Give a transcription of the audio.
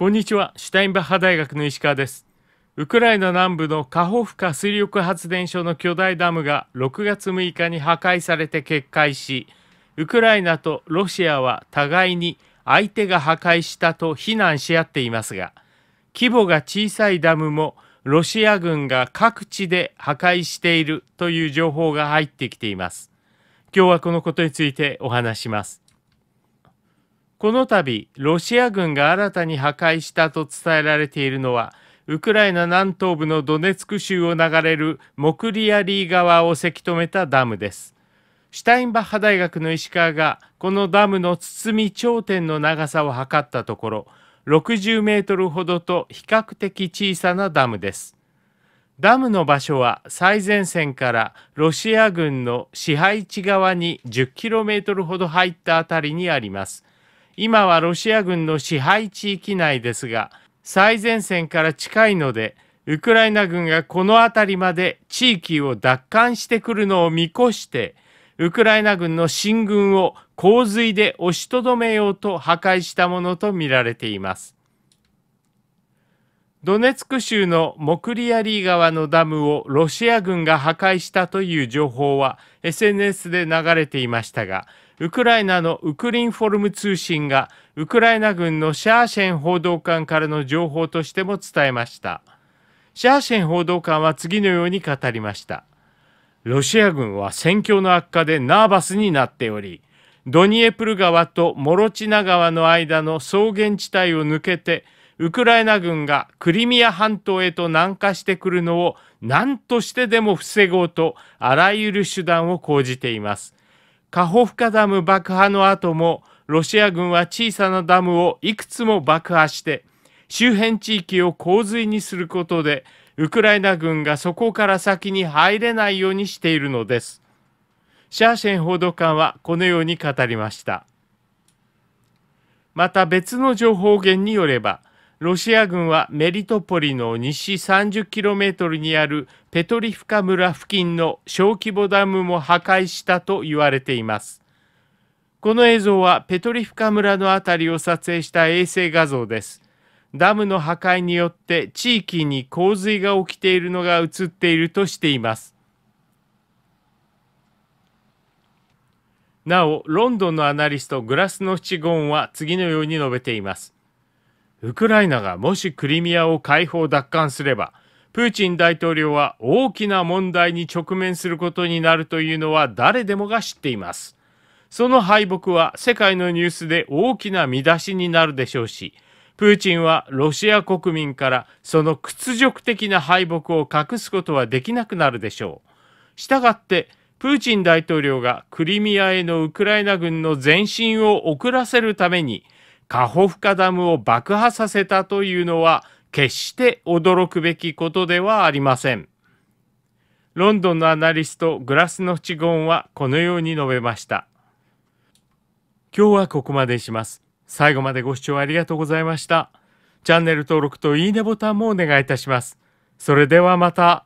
こんにちは、シュタインバッハ大学の石川です。ウクライナ南部のカホフカ水力発電所の巨大ダムが6月6日に破壊されて決壊し、ウクライナとロシアは互いに相手が破壊したと非難し合っていますが、規模が小さいダムもロシア軍が各地で破壊しているという情報が入ってきています。今日はこのことについてお話します。この度、ロシア軍が新たに破壊したと伝えられているのは、ウクライナ南東部のドネツク州を流れるモクリアリー川をせき止めたダムです。シュタインバッハ大学の石川がこのダムの包み頂点の長さを測ったところ、60メートルほどと比較的小さなダムです。ダムの場所は最前線からロシア軍の支配地側に10キロメートルほど入ったあたりにあります。今はロシア軍の支配地域内ですが、最前線から近いので、ウクライナ軍がこの辺りまで地域を奪還してくるのを見越して、ウクライナ軍の進軍を洪水で押しとどめようと破壊したものとみられています。ドネツク州のモクリアリー川のダムをロシア軍が破壊したという情報は SNS で流れていましたが、ウクライナのウクリンフォルム通信がウクライナ軍のシャーシェン報道官からの情報としても伝えました。シャーシェン報道官は次のように語りました。ロシア軍は戦況の悪化でナーバスになっており、ドニエプル川とモロチナ川の間の草原地帯を抜けて、ウクライナ軍がクリミア半島へと南下してくるのを何としてでも防ごうとあらゆる手段を講じています。カホフカダム爆破の後もロシア軍は小さなダムをいくつも爆破して周辺地域を洪水にすることでウクライナ軍がそこから先に入れないようにしているのです。シャーシェン報道官はこのように語りました。また別の情報源によればロシア軍はメリトポリの西3 0トルにあるペトリフカ村付近の小規模ダムも破壊したと言われています。この映像はペトリフカ村の辺りを撮影した衛星画像です。ダムの破壊によって地域に洪水が起きているのが映っているとしています。なお、ロンドンのアナリストグラスノフチゴンは次のように述べています。ウクライナがもしクリミアを解放奪還すれば、プーチン大統領は大きな問題に直面することになるというのは誰でもが知っています。その敗北は世界のニュースで大きな見出しになるでしょうし、プーチンはロシア国民からその屈辱的な敗北を隠すことはできなくなるでしょう。したがって、プーチン大統領がクリミアへのウクライナ軍の前進を遅らせるために、カホフカダムを爆破させたというのは決して驚くべきことではありません。ロンドンのアナリストグラスノチゴンはこのように述べました。今日はここまでします。最後までご視聴ありがとうございました。チャンネル登録といいねボタンもお願いいたします。それではまた。